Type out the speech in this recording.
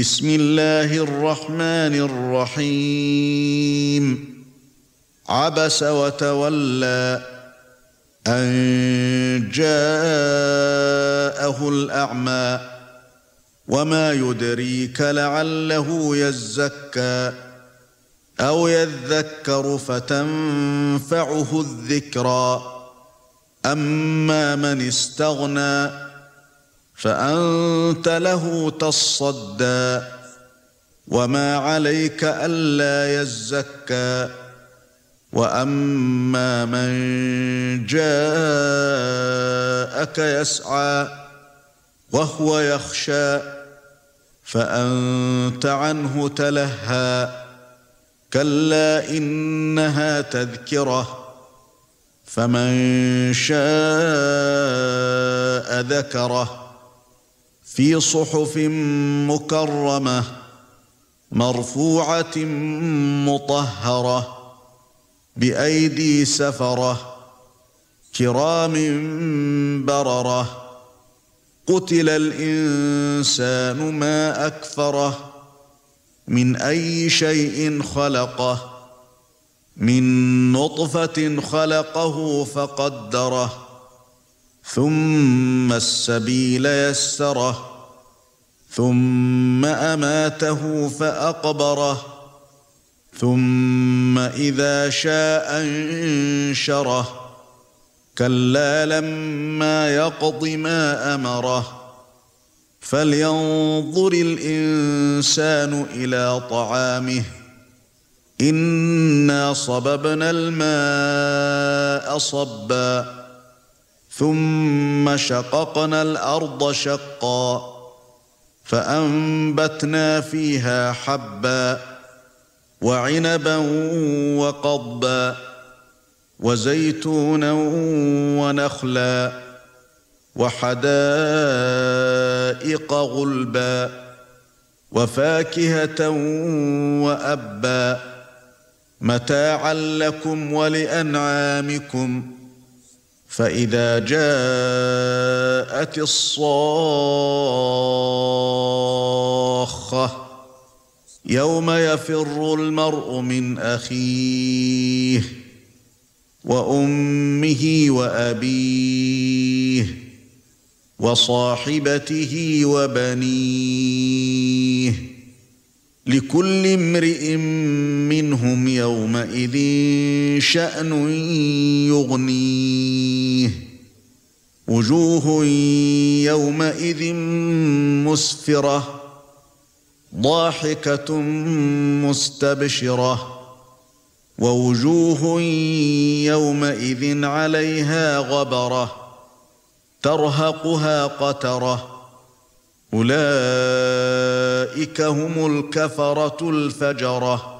بسم الله الرحمن الرحيم عبس وتولى ان جاءه الاعمى وما يدريك لعله يزكى او يذكر فتنفعه الذكرى اما من استغنى فانت له تصدى وما عليك الا يزكى واما من جاءك يسعى وهو يخشى فانت عنه تلهى كلا انها تذكره فمن شاء ذكره في صحف مكرمه مرفوعه مطهره بايدي سفره كرام برره قتل الانسان ما اكفره من اي شيء خلقه من نطفه خلقه فقدره ثم السبيل يسره ثم اماته فاقبره ثم اذا شاء انشره كلا لما يقض ما امره فلينظر الانسان الى طعامه انا صببنا الماء صبًّا ثم شققنا الارض شقا فانبتنا فيها حبا وعنبا وقضبا وزيتونا ونخلا وحدائق غلبا وفاكهه وابا متاعا لكم ولانعامكم فاذا جاءت الصاخه يوم يفر المرء من اخيه وامه وابيه وصاحبته وبنيه لكل امرئ منهم يومئذ شأن يغنيه وجوه يومئذ مسفرة ضاحكة مستبشرة ووجوه يومئذ عليها غبرة ترهقها قترة أولئك اولئك هم الكفره الفجره